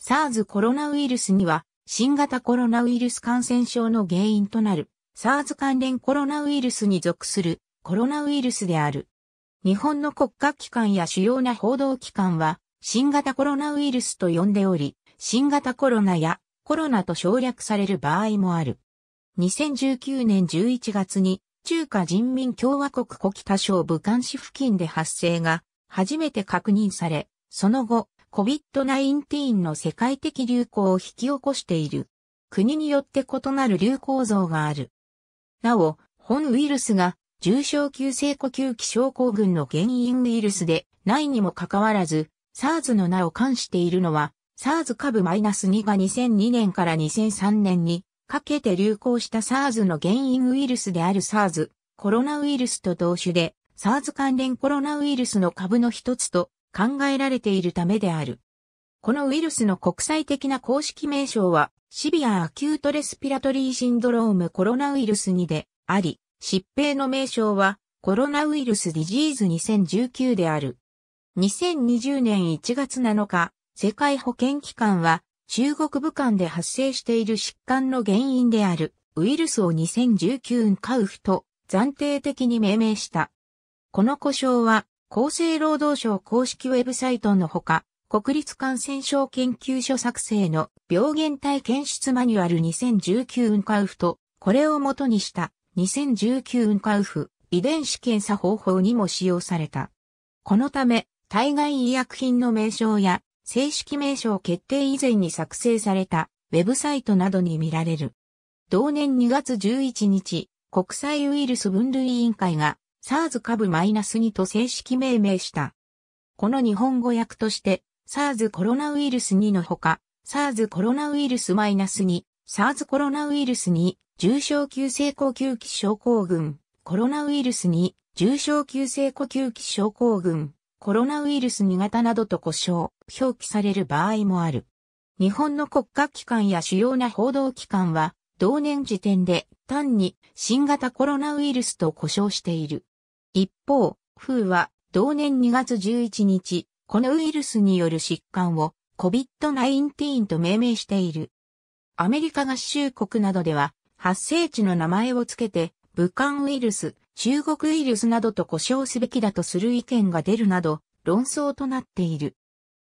SARS コロナウイルスには、新型コロナウイルス感染症の原因となる、SARS 関連コロナウイルスに属するコロナウイルスである。日本の国家機関や主要な報道機関は、新型コロナウイルスと呼んでおり、新型コロナやコロナと省略される場合もある。2019年11月に、中華人民共和国古北省武漢市付近で発生が初めて確認され、その後、COVID-19 の世界的流行を引き起こしている。国によって異なる流行像がある。なお、本ウイルスが重症急性呼吸器症候群の原因ウイルスでないにもかかわらず、SARS の名を冠しているのは、SARS 株 -2 が2002年から2003年にかけて流行した SARS の原因ウイルスである SARS コロナウイルスと同種で SARS 関連コロナウイルスの株の一つと考えられているためである。このウイルスの国際的な公式名称は、シビア・アキュート・レスピラトリー・シンドローム・コロナウイルスにであり、疾病の名称は、コロナウイルス・ディジーズ2019である。2020年1月7日、世界保健機関は、中国武漢で発生している疾患の原因であるウイルスを2019カウフと暫定的に命名した。この故障は厚生労働省公式ウェブサイトのほか、国立感染症研究所作成の病原体検出マニュアル2019ンカウフと、これをもとにした2019ンカウフ遺伝子検査方法にも使用された。このため、対外医薬品の名称や正式名称決定以前に作成されたウェブサイトなどに見られる。同年2月11日、国際ウイルス分類委員会が SARS 株 -2 と正式命名した。この日本語訳として、SARS コロナウイルス2のほか、SARS コロナウイルス -2、SARS コロナウイルス2、重症急性呼吸器症候群、コロナウイルス2、重症急性呼吸器症候群、コロナウイルス2型などと呼称、表記される場合もある。日本の国家機関や主要な報道機関は、同年時点で単に新型コロナウイルスと呼称している。一方、風は同年2月11日、このウイルスによる疾患を COVID-19 と命名している。アメリカ合衆国などでは発生地の名前をつけて、武漢ウイルス、中国ウイルスなどと呼称すべきだとする意見が出るなど、論争となっている。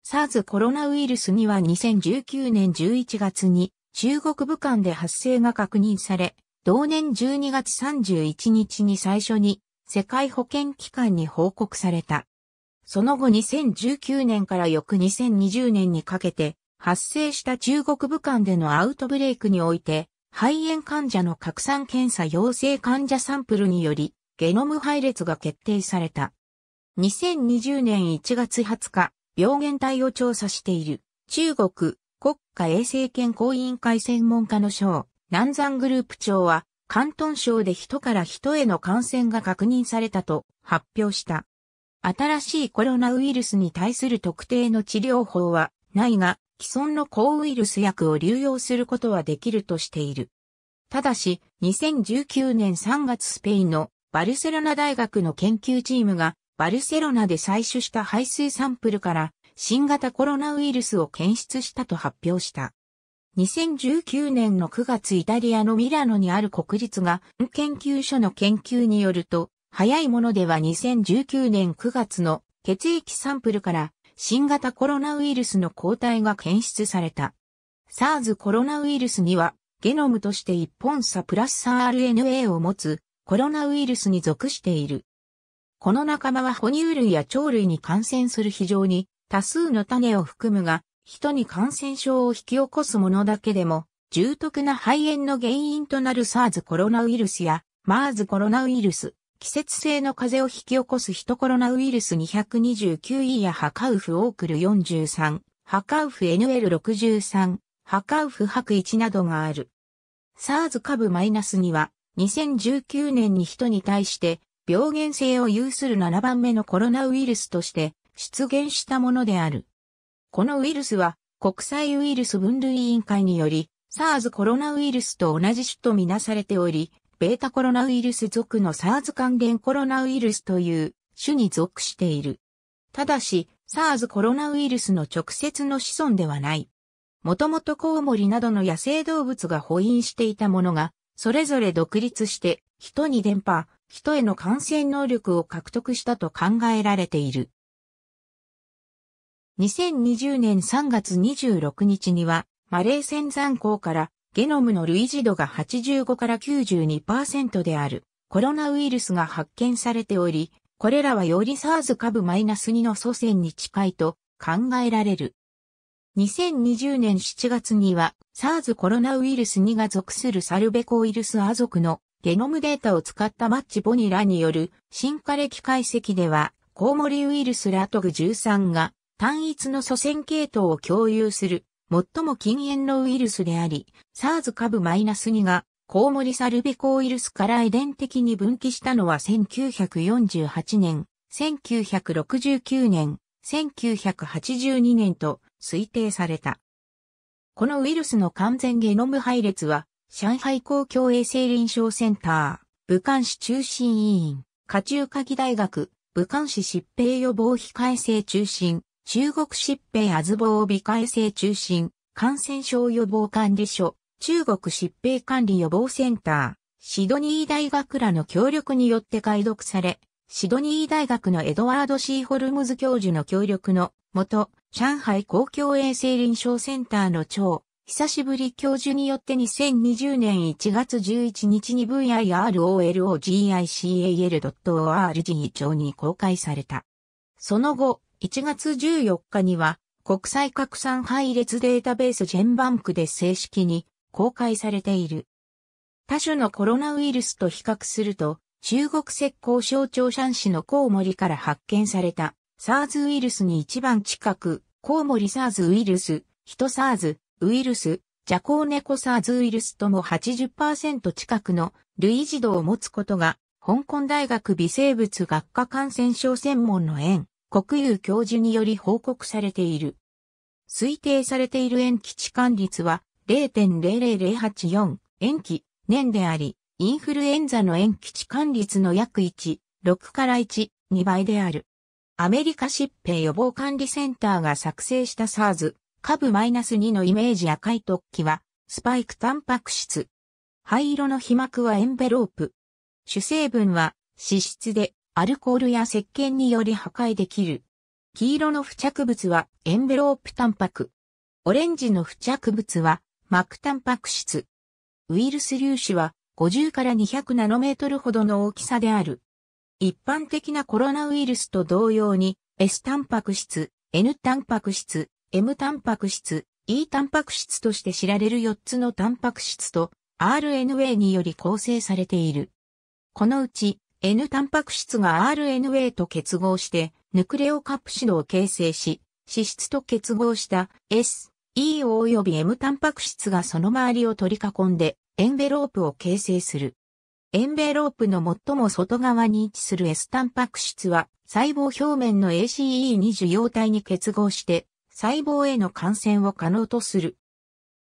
SARS コロナウイルスには2019年11月に中国武漢で発生が確認され、同年12月31日に最初に世界保健機関に報告された。その後2019年から翌2020年にかけて発生した中国武漢でのアウトブレイクにおいて肺炎患者の拡散検査陽性患者サンプルによりゲノム配列が決定された。2020年1月20日、病原体を調査している中国国家衛生健康委員会専門家の省南山グループ長は広東省で人から人への感染が確認されたと発表した。新しいコロナウイルスに対する特定の治療法はないが、既存の抗ウイルス薬を流用することはできるとしている。ただし、2019年3月スペインのバルセロナ大学の研究チームがバルセロナで採取した排水サンプルから新型コロナウイルスを検出したと発表した。2019年の9月イタリアのミラノにある国立が研究所の研究によると、早いものでは2019年9月の血液サンプルから新型コロナウイルスの抗体が検出された。SARS コロナウイルスにはゲノムとして一本差プラス RNA を持つコロナウイルスに属している。この仲間は哺乳類や鳥類に感染する非常に多数の種を含むが、人に感染症を引き起こすものだけでも、重篤な肺炎の原因となる SARS コロナウイルスや MERS コロナウイルス、季節性の風邪を引き起こすヒトコロナウイルス 229E やハカウフオークル43、ハカウフ NL63、ハカウフ白1などがある。SARS 株 -2 は2019年に人に対して病原性を有する7番目のコロナウイルスとして出現したものである。このウイルスは国際ウイルス分類委員会により SARS コロナウイルスと同じ種とみなされており、ベータコロナウイルス属の SARS 関連コロナウイルスという種に属している。ただし、SARS コロナウイルスの直接の子孫ではない。もともとコウモリなどの野生動物が保因していたものが、それぞれ独立して人に伝播、人への感染能力を獲得したと考えられている。2020年3月26日には、マレー戦山港からゲノムの類似度が85から92%であるコロナウイルスが発見されており、これらはより SARS 株 -2 の祖先に近いと考えられる。2020年7月には SARS コロナウイルス2が属するサルベコウイルスア族のゲノムデータを使ったマッチボニラによる進化歴解析ではコウモリウイルスラトグ13が単一の祖先系統を共有する、最も禁煙のウイルスであり、SARS 株 -2 がコウモリサルビコウイルスから遺伝的に分岐したのは1948年、1969年、1982年と推定された。このウイルスの完全ゲノム配列は、上海公共衛生臨床センター、武漢市中心委員、下中科技大学、武漢市疾病予防非改正中心、中国疾病アズボー美改正中心、感染症予防管理所、中国疾病管理予防センター、シドニー大学らの協力によって解読され、シドニー大学のエドワード・シー・ホルムズ教授の協力の元、上海公共衛生臨床センターの長、久しぶり教授によって2020年1月11日に VIROLOGICAL.org 上に公開された。その後、1月14日には国際拡散配列データベースジェンバンクで正式に公開されている。他種のコロナウイルスと比較すると、中国石膏省長山市のコウモリから発見された SARS ウイルスに一番近く、コウモリ SARS ウイルス、ヒト SARS ウイルス、ジャコウネコ SARS ウイルスとも80%近くの類似度を持つことが、香港大学微生物学科感染症専門の園国有教授により報告されている。推定されている塩基置換率は0.00084塩基年であり、インフルエンザの塩基置換率の約1、6から1、2倍である。アメリカ疾病予防管理センターが作成した SARS 株 -2 のイメージ赤い突起はスパイクタンパク質。灰色の皮膜はエンベロープ。主成分は脂質でアルコールや石鹸により破壊できる。黄色の付着物はエンベロープタンパク。オレンジの付着物は膜タンパク質。ウイルス粒子は50から200ナノメートルほどの大きさである。一般的なコロナウイルスと同様に S タンパク質、N タンパク質、M タンパク質、E タンパク質として知られる4つのタンパク質と RNA により構成されている。このうち N タンパク質が RNA と結合して、ヌクレオカプシドを形成し、脂質と結合した S、E 及び M タンパク質がその周りを取り囲んで、エンベロープを形成する。エンベロープの最も外側に位置する S タンパク質は、細胞表面の ACE2 受容体に結合して、細胞への感染を可能とする。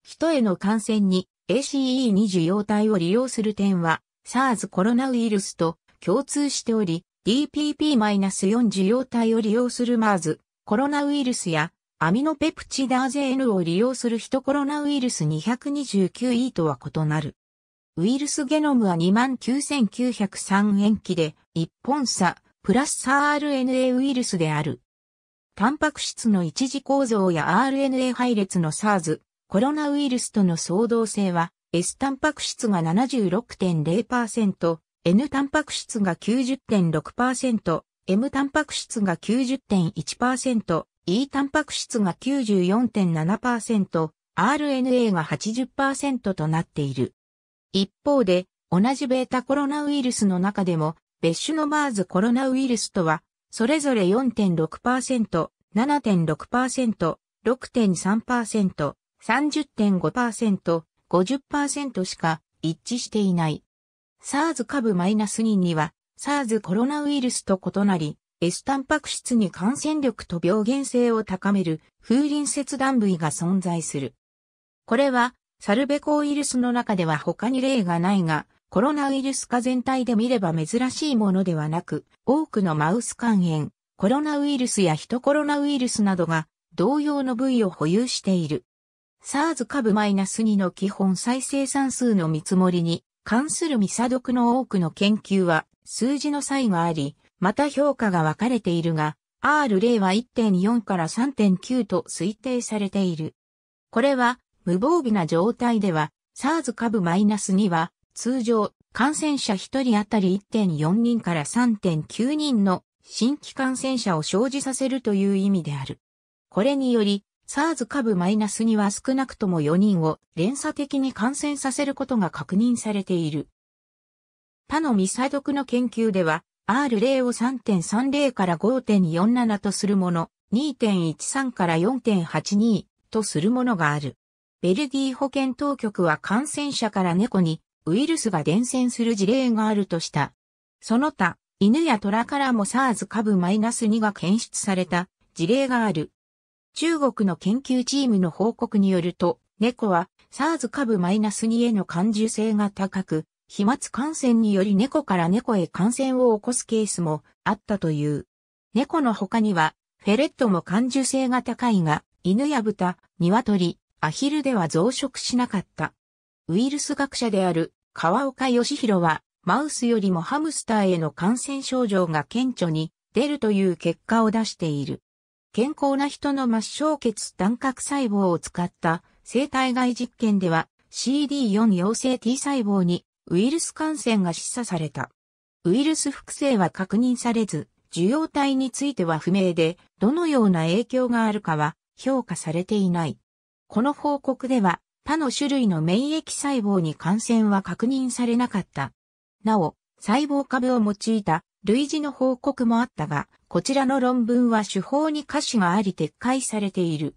人への感染に ACE2 受容体を利用する点は、SARS コロナウイルスと共通しており、DPP-4 受容体を利用する MERS、コロナウイルスやアミノペプチダーゼ N を利用するヒトコロナウイルス 229E とは異なる。ウイルスゲノムは29,903塩基で、一本差、プラス RNA ウイルスである。タンパク質の一次構造や RNA 配列の SARS、コロナウイルスとの相動性は、S タンパク質が76.0%、N タンパク質が90.6%、M タンパク質が90.1%、E タンパク質が94.7%、RNA が80%となっている。一方で、同じベータコロナウイルスの中でも、別種のマーズコロナウイルスとは、それぞれ4.6%、7.6%、6.3%、30.5%、50%しか一致していない。SARS 株 -2 には、SARS コロナウイルスと異なり、S タンパク質に感染力と病原性を高める風林切断部位が存在する。これは、サルベコウイルスの中では他に例がないが、コロナウイルス化全体で見れば珍しいものではなく、多くのマウス肝炎、コロナウイルスやヒトコロナウイルスなどが同様の部位を保有している。SARS 株 -2 の基本再生産数の見積もりに関する未査読の多くの研究は数字の差異があり、また評価が分かれているが、R0 は1.4から3.9と推定されている。これは、無防備な状態では、SARS 株 -2 は、通常、感染者1人当たり1.4人から3.9人の新規感染者を生じさせるという意味である。これにより、SARS 株 -2 は少なくとも4人を連鎖的に感染させることが確認されている。他のミサ毒の研究では、R0 を3.30から5.47とするもの、2.13から4.82とするものがある。ベルギー保健当局は感染者から猫にウイルスが伝染する事例があるとした。その他、犬や虎からも SARS 株 -2 が検出された事例がある。中国の研究チームの報告によると、猫は SARS 株 -2 への感受性が高く、飛沫感染により猫から猫へ感染を起こすケースもあったという。猫の他には、フェレットも感受性が高いが、犬や豚、鶏、アヒルでは増殖しなかった。ウイルス学者である川岡義弘は、マウスよりもハムスターへの感染症状が顕著に出るという結果を出している。健康な人の末梢血単核細胞を使った生体外実験では CD4 陽性 T 細胞にウイルス感染が示唆された。ウイルス複製は確認されず、受容体については不明で、どのような影響があるかは評価されていない。この報告では、他の種類の免疫細胞に感染は確認されなかった。なお、細胞株を用いた類似の報告もあったが、こちらの論文は手法に瑕疵があり撤回されている。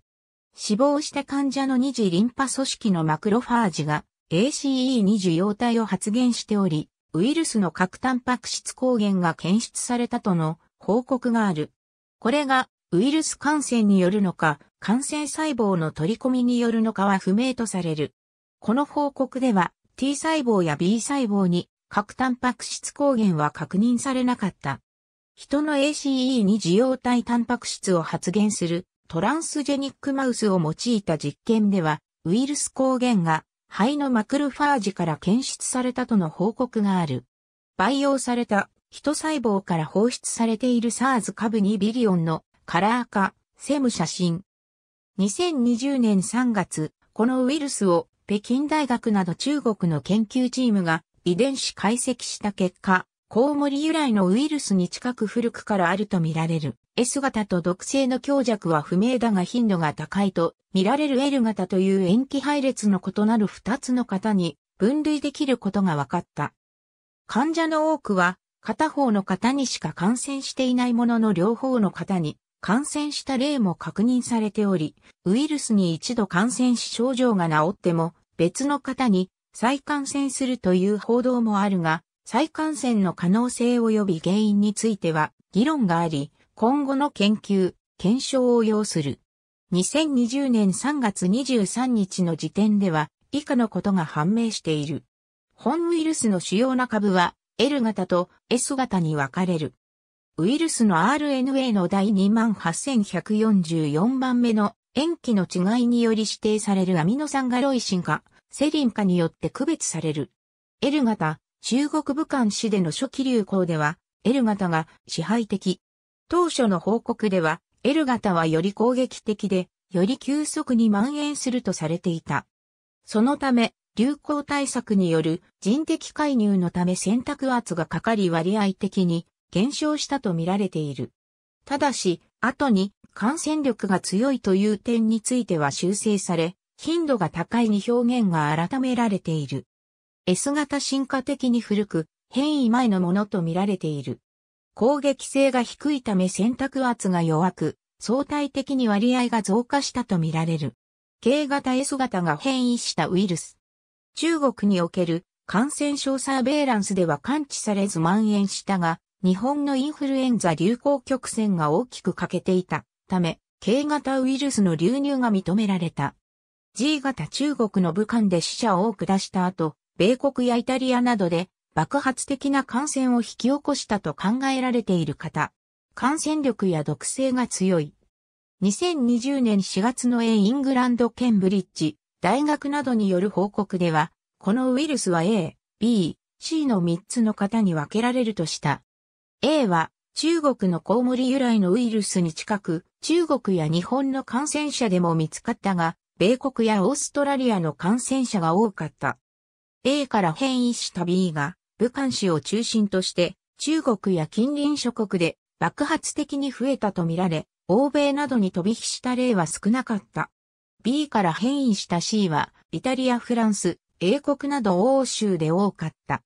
死亡した患者の二次リンパ組織のマクロファージが ACE2 受容体を発現しており、ウイルスの核タンパク質抗原が検出されたとの報告がある。これがウイルス感染によるのか、感染細胞の取り込みによるのかは不明とされる。この報告では T 細胞や B 細胞に核タンパク質抗原は確認されなかった。人の ACE に受容体タンパク質を発現するトランスジェニックマウスを用いた実験では、ウイルス抗原が肺のマクロファージから検出されたとの報告がある。培養された人細胞から放出されている SARS 株2ビリオンのカラー化、セム写真。2020年3月、このウイルスを北京大学など中国の研究チームが遺伝子解析した結果、コウモリ由来のウイルスに近く古くからあるとみられる S 型と毒性の強弱は不明だが頻度が高いと見られる L 型という塩基配列の異なる2つの型に分類できることが分かった。患者の多くは片方の型にしか感染していないものの両方の型に感染した例も確認されており、ウイルスに一度感染し症状が治っても別の型に再感染するという報道もあるが、再感染の可能性及び原因については議論があり、今後の研究、検証を要する。2020年3月23日の時点では以下のことが判明している。本ウイルスの主要な株は L 型と S 型に分かれる。ウイルスの RNA の第28144番目の塩基の違いにより指定されるアミノ酸ガロイシンかセリンかによって区別される。L 型、中国武漢市での初期流行では、L 型が支配的。当初の報告では、L 型はより攻撃的で、より急速に蔓延するとされていた。そのため、流行対策による人的介入のため選択圧がかかり割合的に減少したとみられている。ただし、後に感染力が強いという点については修正され、頻度が高いに表現が改められている。S 型進化的に古く、変異前のものと見られている。攻撃性が低いため選択圧が弱く、相対的に割合が増加したと見られる。K 型 S 型が変異したウイルス。中国における感染症サーベイランスでは感知されず蔓延したが、日本のインフルエンザ流行曲線が大きく欠けていたため、K 型ウイルスの流入が認められた。G 型中国の武漢で死者を多く出した後、米国やイタリアなどで爆発的な感染を引き起こしたと考えられている方。感染力や毒性が強い。2020年4月の A イングランドケンブリッジ大学などによる報告では、このウイルスは A、B、C の3つの型に分けられるとした。A は中国のコウモリ由来のウイルスに近く、中国や日本の感染者でも見つかったが、米国やオーストラリアの感染者が多かった。A から変異した B が武漢市を中心として中国や近隣諸国で爆発的に増えたとみられ、欧米などに飛び火した例は少なかった。B から変異した C は、イタリア、フランス、英国など欧州で多かった。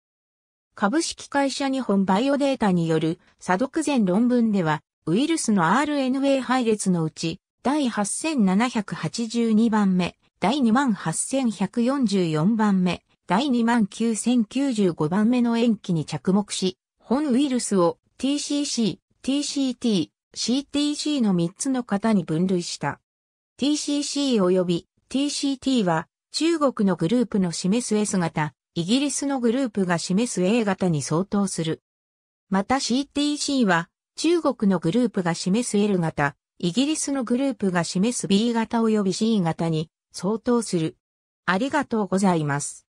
株式会社日本バイオデータによる、査読前論文では、ウイルスの RNA 配列のうち、第8782番目、第28144番目、第29095番目の塩基に着目し、本ウイルスを TCC、TCT、CTC の3つの型に分類した。TCC 及び TCT は中国のグループの示す S 型、イギリスのグループが示す A 型に相当する。また CTC は中国のグループが示す L 型、イギリスのグループが示す B 型及び C 型に相当する。ありがとうございます。